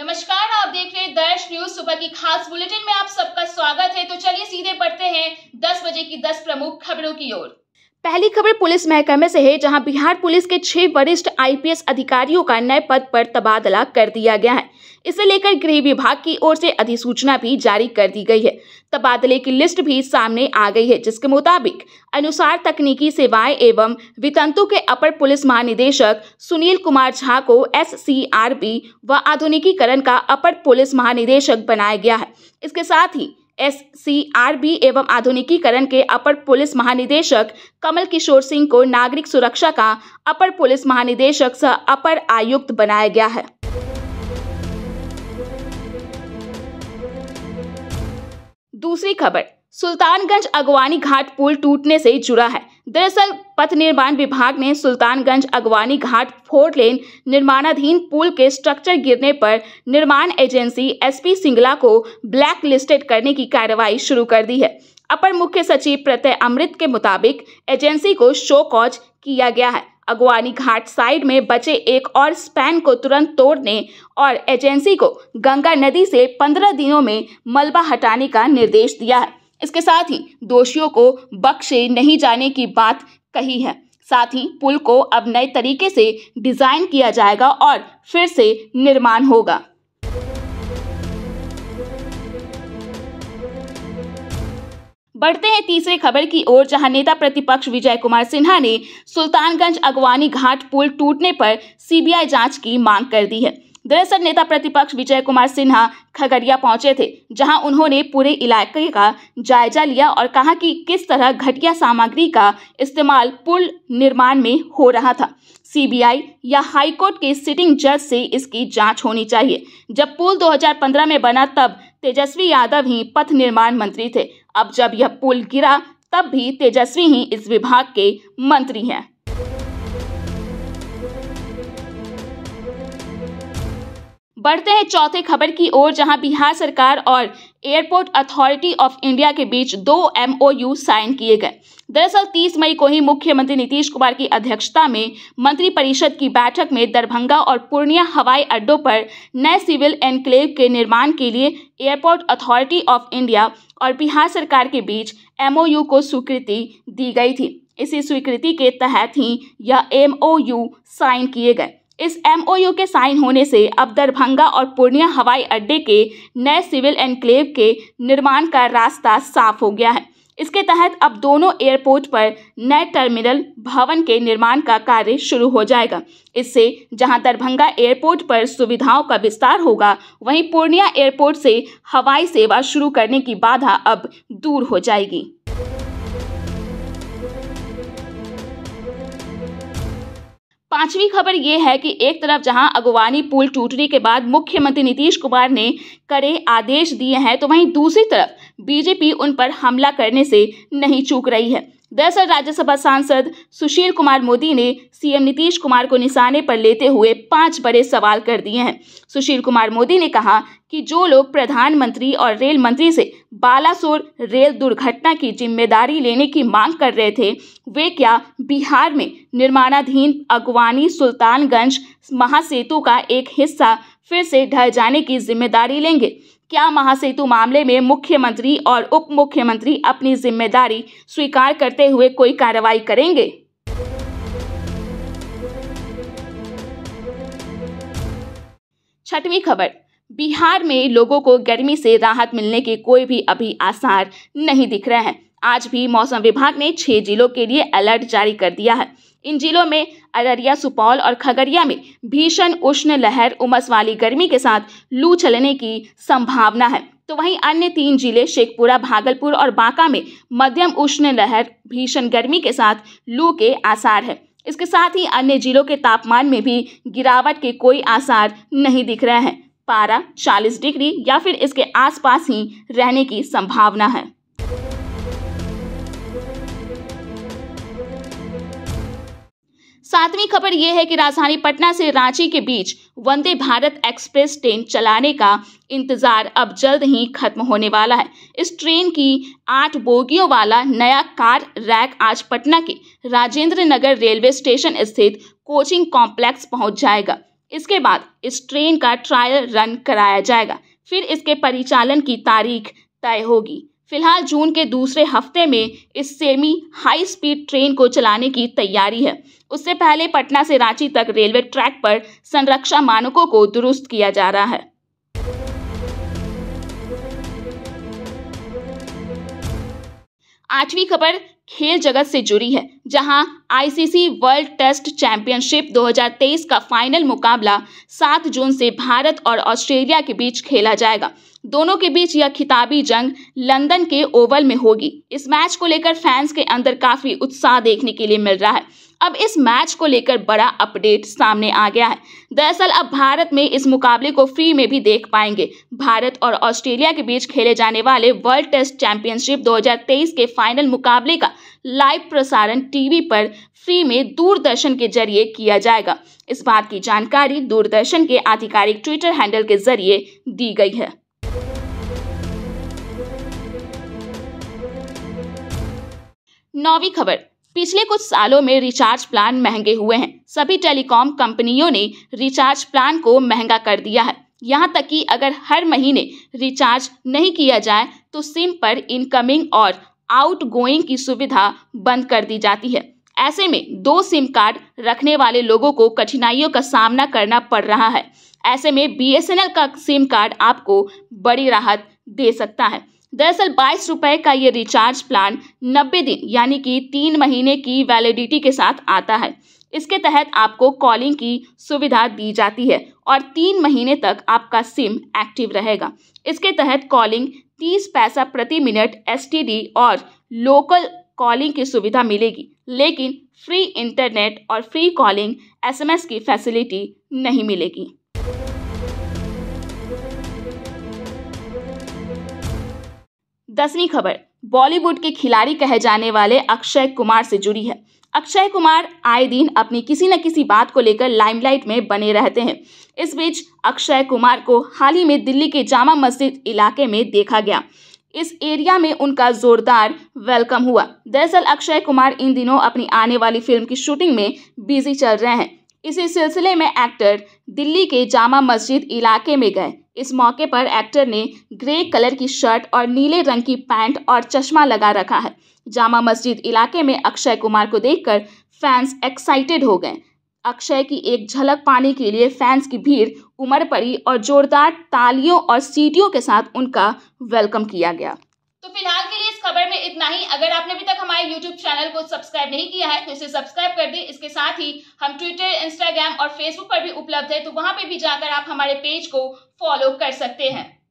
नमस्कार आप देख रहे हैं दर्श न्यूज सुबह की खास बुलेटिन में आप सबका स्वागत है तो चलिए सीधे पढ़ते हैं 10 बजे की 10 प्रमुख खबरों की ओर पहली खबर पुलिस महकमे से है जहां बिहार पुलिस के छह वरिष्ठ आईपीएस अधिकारियों का नए पद पर तबादला कर दिया गया है इसे लेकर गृह विभाग की ओर से अधिसूचना भी जारी कर दी गई है तबादले की लिस्ट भी सामने आ गई है जिसके मुताबिक अनुसार तकनीकी सेवाएं एवं वितंतु के अपर पुलिस महानिदेशक सुनील कुमार झा को एस व आधुनिकीकरण का अपर पुलिस महानिदेशक बनाया गया है इसके साथ ही एस सी आर बी एवं आधुनिकीकरण के अपर पुलिस महानिदेशक कमल किशोर सिंह को नागरिक सुरक्षा का अपर पुलिस महानिदेशक सह अपर आयुक्त बनाया गया है दूसरी खबर सुल्तानगंज अगवानी घाट पुल टूटने से जुड़ा है दरअसल पथ निर्माण विभाग ने सुल्तानगंज अगवानी घाट फोर लेन निर्माणाधीन पुल के स्ट्रक्चर गिरने पर निर्माण एजेंसी एसपी सिंगला को ब्लैक लिस्टेड करने की कार्रवाई शुरू कर दी है अपर मुख्य सचिव प्रत्यय अमृत के मुताबिक एजेंसी को शो कॉज किया गया है अगवानी घाट साइड में बचे एक और स्पैन को तुरंत तोड़ने और एजेंसी को गंगा नदी से पंद्रह दिनों में मलबा हटाने का निर्देश दिया है इसके साथ ही दोषियों को बख्शे नहीं जाने की बात कही है साथ ही पुल को अब नए तरीके से डिजाइन किया जाएगा और फिर से निर्माण होगा बढ़ते हैं तीसरे खबर की ओर जहां नेता प्रतिपक्ष विजय कुमार सिन्हा ने सुल्तानगंज अगवानी घाट पुल टूटने पर सीबीआई जांच की मांग कर दी है दरअसल नेता प्रतिपक्ष विजय कुमार सिन्हा खगड़िया पहुंचे थे जहां उन्होंने पूरे इलाके का जायजा लिया और कहा कि किस तरह घटिया सामग्री का इस्तेमाल पुल निर्माण में हो रहा था सीबीआई या हाईकोर्ट के सिटिंग जज से इसकी जांच होनी चाहिए जब पुल 2015 में बना तब तेजस्वी यादव ही पथ निर्माण मंत्री थे अब जब यह पुल गिरा तब भी तेजस्वी ही इस विभाग के मंत्री हैं बढ़ते हैं चौथे खबर की ओर जहां बिहार सरकार और एयरपोर्ट अथॉरिटी ऑफ इंडिया के बीच दो एमओयू साइन किए गए दरअसल तीस मई को ही मुख्यमंत्री नीतीश कुमार की अध्यक्षता में मंत्रिपरिषद की बैठक में दरभंगा और पूर्णिया हवाई अड्डों पर नए सिविल एनक्लेव के निर्माण के लिए एयरपोर्ट अथॉरिटी ऑफ इंडिया और बिहार सरकार के बीच एमओयू को स्वीकृति दी गई थी इसी स्वीकृति के तहत ही यह एम साइन किए गए इस एम के साइन होने से अब दरभंगा और पूर्णिया हवाई अड्डे के नए सिविल एनक्लेव के निर्माण का रास्ता साफ हो गया है इसके तहत अब दोनों एयरपोर्ट पर नए टर्मिनल भवन के निर्माण का कार्य शुरू हो जाएगा इससे जहां दरभंगा एयरपोर्ट पर सुविधाओं का विस्तार होगा वहीं पूर्णिया एयरपोर्ट से हवाई सेवा शुरू करने की बाधा अब दूर हो जाएगी पांचवी खबर ये है कि एक तरफ जहां अगवानी पुल टूटने के बाद मुख्यमंत्री नीतीश कुमार ने कड़े आदेश दिए हैं तो वहीं दूसरी तरफ बीजेपी उन पर हमला करने से नहीं चूक रही है दरअसल राज्यसभा सांसद सुशील कुमार मोदी ने सीएम नीतीश कुमार को निशाने पर लेते हुए पांच बड़े सवाल कर दिए हैं सुशील कुमार मोदी ने कहा कि जो लोग प्रधानमंत्री और रेल मंत्री से बालासोर रेल दुर्घटना की जिम्मेदारी लेने की मांग कर रहे थे वे क्या बिहार में निर्माणाधीन अगवानी सुल्तानगंज महासेतु का एक हिस्सा फिर से ढह जाने की जिम्मेदारी लेंगे क्या महासेतु मामले में मुख्यमंत्री और उप मुख्यमंत्री अपनी जिम्मेदारी स्वीकार करते हुए कोई कार्रवाई करेंगे छठवीं खबर बिहार में लोगों को गर्मी से राहत मिलने के कोई भी अभी आसार नहीं दिख रहे हैं आज भी मौसम विभाग ने छः जिलों के लिए अलर्ट जारी कर दिया है इन जिलों में अररिया सुपौल और खगड़िया में भीषण उष्ण लहर उमस वाली गर्मी के साथ लू चलने की संभावना है तो वहीं अन्य तीन जिले शेखपुरा भागलपुर और बांका में मध्यम उष्ण लहर भीषण गर्मी के साथ लू के आसार है इसके साथ ही अन्य जिलों के तापमान में भी गिरावट के कोई आसार नहीं दिख रहे हैं पारा 40 डिग्री या फिर इसके आसपास ही रहने की संभावना है सातवीं खबर यह है कि राजधानी पटना से रांची के बीच वंदे भारत एक्सप्रेस ट्रेन चलाने का इंतजार अब जल्द ही खत्म होने वाला है इस ट्रेन की आठ बोगियों वाला नया कार रैक आज पटना के राजेंद्र नगर रेलवे स्टेशन स्थित कोचिंग कॉम्प्लेक्स पहुंच जाएगा इसके बाद इस ट्रेन का ट्रायल रन कराया जाएगा फिर इसके परिचालन की तारीख तय होगी फिलहाल जून के दूसरे हफ्ते में इस सेमी हाई स्पीड ट्रेन को चलाने की तैयारी है उससे पहले पटना से रांची तक रेलवे ट्रैक पर संरक्षा मानकों को दुरुस्त किया जा रहा है आठवीं खबर खेल जगत से जुड़ी है जहां आईसीसी वर्ल्ड टेस्ट चैंपियनशिप 2023 का फाइनल मुकाबला 7 जून से भारत और ऑस्ट्रेलिया के बीच खेला जाएगा दोनों के बीच यह खिताबी जंग लंदन के ओवल में होगी इस मैच को लेकर फैंस के अंदर काफी उत्साह देखने के लिए मिल रहा है अब इस मैच को लेकर बड़ा अपडेट सामने आ गया है दरअसल अब भारत में इस मुकाबले को फ्री में भी देख पाएंगे भारत और ऑस्ट्रेलिया के बीच खेले जाने वाले वर्ल्ड टेस्ट चैंपियनशिप 2023 के फाइनल मुकाबले का लाइव प्रसारण टीवी पर फ्री में दूरदर्शन के जरिए किया जाएगा इस बात की जानकारी दूरदर्शन के आधिकारिक ट्विटर हैंडल के जरिए दी गई है नौवीं खबर पिछले कुछ सालों में रिचार्ज प्लान महंगे हुए हैं सभी टेलीकॉम कंपनियों ने रिचार्ज प्लान को महंगा कर दिया है यहाँ तक कि अगर हर महीने रिचार्ज नहीं किया जाए तो सिम पर इनकमिंग और आउटगोइंग की सुविधा बंद कर दी जाती है ऐसे में दो सिम कार्ड रखने वाले लोगों को कठिनाइयों का सामना करना पड़ रहा है ऐसे में बी का सिम कार्ड आपको बड़ी राहत दे सकता है दरअसल बाईस रुपये का ये रिचार्ज प्लान नब्बे दिन यानी कि तीन महीने की वैलिडिटी के साथ आता है इसके तहत आपको कॉलिंग की सुविधा दी जाती है और तीन महीने तक आपका सिम एक्टिव रहेगा इसके तहत कॉलिंग तीस पैसा प्रति मिनट एस और लोकल कॉलिंग की सुविधा मिलेगी लेकिन फ्री इंटरनेट और फ्री कॉलिंग एसएमएस की फैसिलिटी नहीं मिलेगी दसवीं खबर बॉलीवुड के खिलाड़ी कहे जाने वाले अक्षय कुमार से जुड़ी है अक्षय कुमार आए दिन अपनी किसी न किसी बात को लेकर लाइमलाइट में बने रहते हैं इस बीच अक्षय कुमार को हाल ही में दिल्ली के जामा मस्जिद इलाके में देखा गया इस एरिया में उनका जोरदार वेलकम हुआ दरअसल अक्षय कुमार इन दिनों अपनी आने वाली फिल्म की शूटिंग में बिजी चल रहे हैं इसी सिलसिले में एक्टर दिल्ली के जामा मस्जिद इलाके में गए इस मौके पर एक्टर ने ग्रे कलर की शर्ट और नीले रंग की पैंट और चश्मा लगा रखा है जामा मस्जिद इलाके में अक्षय कुमार को देखकर फैंस एक्साइटेड हो गए अक्षय की एक झलक पाने के लिए फैंस की भीड़ उमड़ पड़ी और जोरदार तालियों और सीटियों के साथ उनका वेलकम किया गया तो फिलहाल खबर में इतना ही अगर आपने अभी तक हमारे यूट्यूब चैनल को सब्सक्राइब नहीं किया है तो इसे सब्सक्राइब कर दें इसके साथ ही हम ट्विटर इंस्टाग्राम और फेसबुक पर भी उपलब्ध है तो वहां पर भी जाकर आप हमारे पेज को फॉलो कर सकते हैं